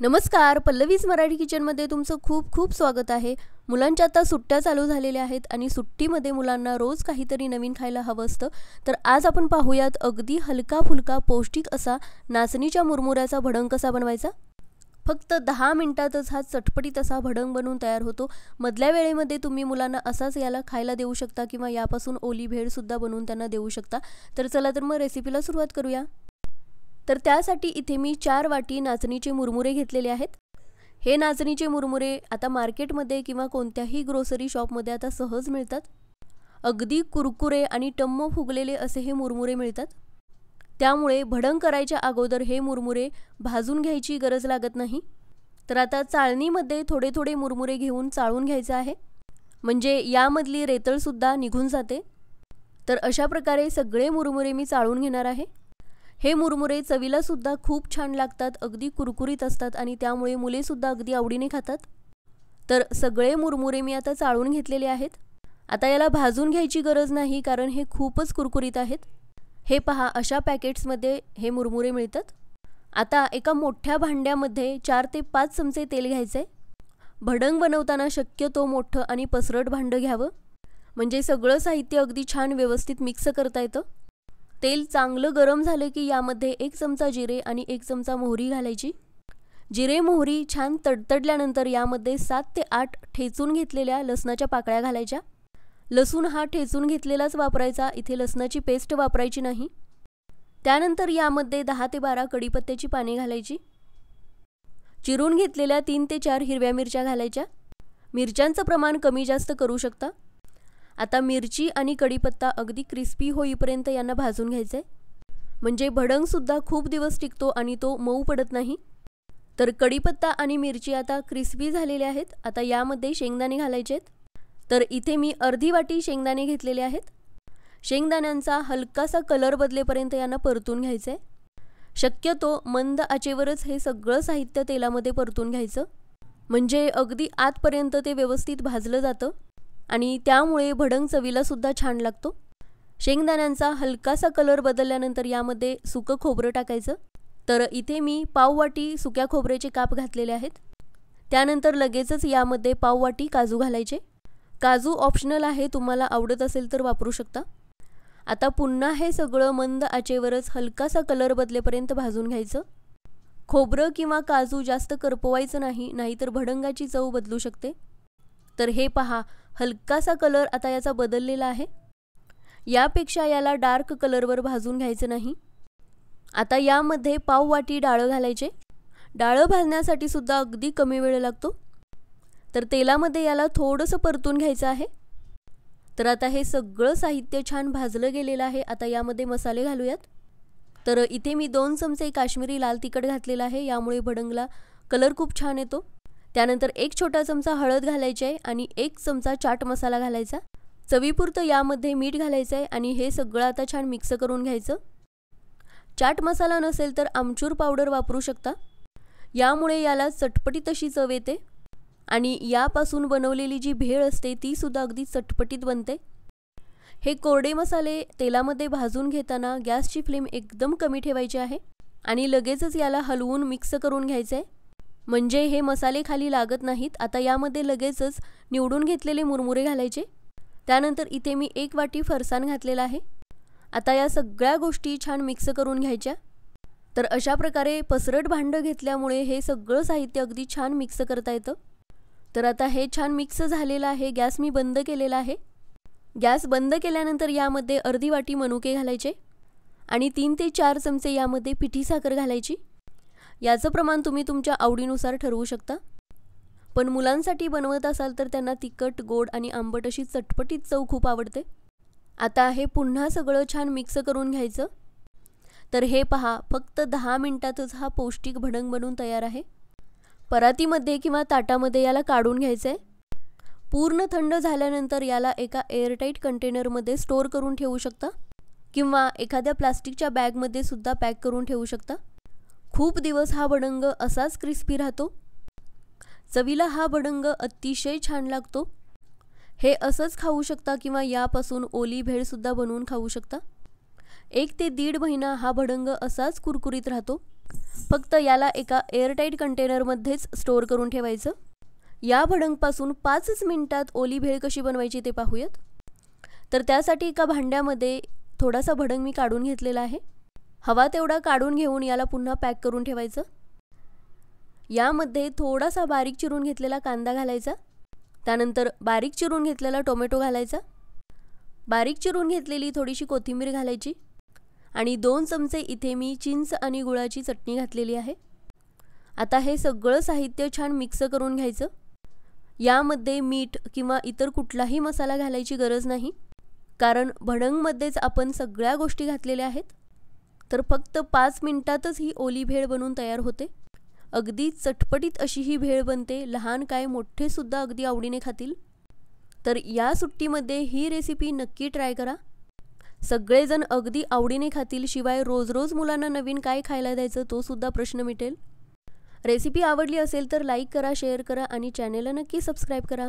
नमस्कार पल्लवीज मराठी किचनमध्ये तुमचं खूप खूप स्वागत आहे मुलांच्या आता सुट्ट्या चालू झालेल्या आहेत आणि सुट्टीमध्ये मुलांना रोज काहीतरी नवीन खायला हवं असतं तर आज आपण पाहूयात अगदी हलका फुलका पौष्टिक असा नाचणीच्या मुरमुऱ्याचा भडंग कसा बनवायचा फक्त दहा मिनिटातच हा चटपटीत असा भडंग बनवून तयार होतो मधल्या वेळेमध्ये तुम्ही मुलांना असाच याला खायला देऊ शकता किंवा यापासून ओली भेळसुद्धा बनवून त्यांना देऊ शकता तर चला तर मग रेसिपीला सुरुवात करूया तर त्यासाठी इथे मी चार वाटी नाचणीचे मुरमुरे घेतलेले आहेत हे नाचणीचे मुरमुरे आता मार्केटमध्ये किंवा कोणत्याही ग्रोसरी शॉपमध्ये आता सहज मिळतात अगदी कुरकुरे आणि टम्म फुगलेले असे हे मुरमुरे मिळतात त्यामुळे भडंग करायच्या अगोदर हे मुरमुरे भाजून घ्यायची गरज लागत नाही तर आता चाळणीमध्ये थोडे थोडे मुरमुरे घेऊन चाळून घ्यायचं आहे म्हणजे यामधली रेतळसुद्धा निघून जाते तर अशा प्रकारे सगळे मुरमुरे मी चाळून घेणार आहे हे मुरमुरे चवीला सुद्धा खूप छान लागतात अगदी कुरकुरीत असतात आणि त्यामुळे मुलेसुद्धा अगदी आवडीने खातात तर सगळे मुरमुरे मी आता चाळून घेतलेले आहेत आता याला भाजून घ्यायची गरज नाही कारण हे खूपच कुरकुरीत आहेत हे पहा अशा पॅकेट्समध्ये हे मुरमुरे मिळतात आता एका मोठ्या भांड्यामध्ये चार ते पाच चमचे तेल घ्यायचे भडंग बनवताना शक्यतो मोठं आणि पसरट भांडं घ्यावं म्हणजे सगळं साहित्य अगदी छान व्यवस्थित मिक्स करता येतं तेल चांगलं गरम झालं की यामध्ये एक चमचा जिरे आणि एक चमचा मोहरी घालायची जिरे मोहरी छान तडतडल्यानंतर यामध्ये सात ते आठ ठेचून घेतलेल्या लसणाच्या पाकळ्या घालायच्या लसूण हा ठेचून घेतलेलाच वापरायचा इथे लसणाची पेस्ट वापरायची नाही त्यानंतर यामध्ये दहा ते बारा कडीपत्त्याची पाने घालायची चिरून घेतलेल्या तीन ते चार हिरव्या मिरच्या घालायच्या मिरच्यांचं प्रमाण कमी जास्त करू शकता आता मिरची आणि कढीपत्ता अगदी क्रिस्पी होईपर्यंत यांना भाजून घ्यायचं आहे म्हणजे भडंगसुद्धा खूप दिवस टिकतो आणि तो मऊ पडत नाही तर कढीपत्ता आणि मिरची आता क्रिस्पी झालेले आहेत आता यामध्ये शेंगदाणे घालायचे आहेत तर इथे मी अर्धी वाटी शेंगदाणे घेतलेले आहेत शेंगदाण्यांचा हलकासा कलर बदलेपर्यंत यांना परतून घ्यायचं आहे शक्यतो मंद आचेवरच हे सगळं साहित्य तेलामध्ये परतून घ्यायचं म्हणजे अगदी आतपर्यंत ते व्यवस्थित भाजलं जातं आणि त्यामुळे भडंग चवीला सुद्धा छान लागतो शेंगदाण्यांचा हलकासा कलर बदलल्यानंतर यामध्ये सुकं खोबरं टाकायचं तर इथे मी पाववाटी सुक्या खोबऱ्याचे काप घातलेले आहेत त्यानंतर लगेचच यामध्ये पाववाटी काजू घालायचे काजू ऑप्शनल आहे तुम्हाला आवडत असेल तर वापरू शकता आता पुन्हा हे सगळं मंद आचेवरच हलकासा कलर बदलेपर्यंत भाजून घ्यायचं खोबरं किंवा काजू जास्त करपवायचं नाही नाहीतर भडंगाची चव बदलू शकते तर हे पहा हलकासा कलर आता याचा बदललेला आहे यापेक्षा याला डार्क कलरवर भाजून घ्यायचं नाही आता यामध्ये पाव वाटी डाळं घालायचे डाळं भाजण्यासाठी सुद्धा अगदी कमी वेळ लागतो तर तेलामध्ये याला थोडंसं परतून घ्यायचं आहे तर आता हे सगळं साहित्य छान भाजलं गेलेलं आहे आता यामध्ये मसाले घालूयात तर इथे मी दोन चमचे काश्मीरी लाल तिखट घातलेला आहे यामुळे भडंगला कलर खूप छान येतो त्यानंतर एक छोटा चमचा हळद घालायची आहे आणि एक चमचा चाट मसाला घालायचा चवीपुरतं यामध्ये मीठ घालायचं आहे आणि हे सगळं आता छान मिक्स करून घ्यायचं चाट मसाला नसेल तर आमचूर पावडर वापरू शकता यामुळे याला चटपटी तशी चव येते आणि यापासून बनवलेली जी भेळ असते तीसुद्धा अगदी चटपटीत बनते हे कोरडे मसाले तेलामध्ये भाजून घेताना गॅसची फ्लेम एकदम कमी ठेवायची आहे आणि लगेचच याला हलवून मिक्स करून घ्यायचं आहे म्हणजे हे मसाले खाली लागत नाहीत आता यामध्ये लगेचच निवडून घेतलेले मुरमुरे घालायचे त्यानंतर इथे मी एक वाटी फरसाण घातलेला आहे आता या सगळ्या गोष्टी छान मिक्स करून घ्यायच्या तर अशा प्रकारे पसरट भांडं घेतल्यामुळे हे सगळं साहित्य अगदी छान मिक्स करता येतं तर आता हे छान मिक्स झालेलं आहे गॅस मी बंद केलेला आहे गॅस बंद केल्यानंतर यामध्ये अर्धी वाटी मनुके घालायचे आणि तीन ते चार चमचे यामध्ये पिठी साखर घालायची याचं प्रमाण तुम्ही तुमच्या आवडीनुसार ठरवू शकता पण मुलांसाठी बनवत असाल तर त्यांना तिखट गोड आणि आंबट अशी चटपटीत चव खूप आवडते आता हे पुन्हा सगळं छान मिक्स करून घ्यायचं तर हे पहा फक्त दहा मिनटातच हा पौष्टिक भडंग बनून तयार आहे परातीमध्ये किंवा ताटामध्ये याला काढून घ्यायचं आहे पूर्ण थंड झाल्यानंतर याला एका एअरटाईट कंटेनरमध्ये स्टोअर करून ठेवू शकता किंवा एखाद्या प्लास्टिकच्या बॅगमध्ये सुद्धा पॅक करून ठेवू शकता खूप दिवस हा भडंग असाच क्रिस्पी राहतो चवीला हा भडंग अतिशय छान लागतो हे असंच खाऊ शकता किंवा यापासून ओली भेळसुद्धा बनवून खाऊ शकता एक ते दीड महिना हा भडंग असाच कुरकुरीत राहतो फक्त याला एका एअरटाईट कंटेनरमध्येच स्टोअर करून ठेवायचं या भडंगपासून पाचच मिनिटात ओली भेळ कशी बनवायची ते पाहूयात तर त्यासाठी एका भांड्यामध्ये थोडासा भडंग मी काढून घेतलेला आहे हवा तेवढा काढून घेऊन याला पुन्हा पॅक करून ठेवायचं यामध्ये थोडासा बारीक चिरून घेतलेला कांदा घालायचा त्यानंतर बारीक चिरून घेतलेला टोमॅटो घालायचा बारीक चिरून घेतलेली थोडीशी कोथिंबीर घालायची आणि दोन चमचे इथे मी चिंच आणि गुळाची चटणी घातलेली आहे आता हे सगळं साहित्य छान मिक्स करून घ्यायचं यामध्ये मीठ किंवा इतर कुठलाही मसाला घालायची गरज नाही कारण भडंगमध्येच आपण सगळ्या गोष्टी घातलेल्या आहेत तर फक्त पाच मिनिटातच ही ओली भेळ बनून तयार होते अगदी चटपटीत अशी ही भेळ बनते लहान काय मोठेसुद्धा अगदी आवडीने खातील तर या सुट्टीमध्ये ही रेसिपी नक्की ट्राय करा सगळेजण अगदी आवडीने खातील शिवाय रोज रोज मुलांना नवीन काय खायला द्यायचं तो सुद्धा प्रश्न मिटेल रेसिपी आवडली असेल तर लाईक करा शेअर करा आणि चॅनेलला नक्की सबस्क्राईब करा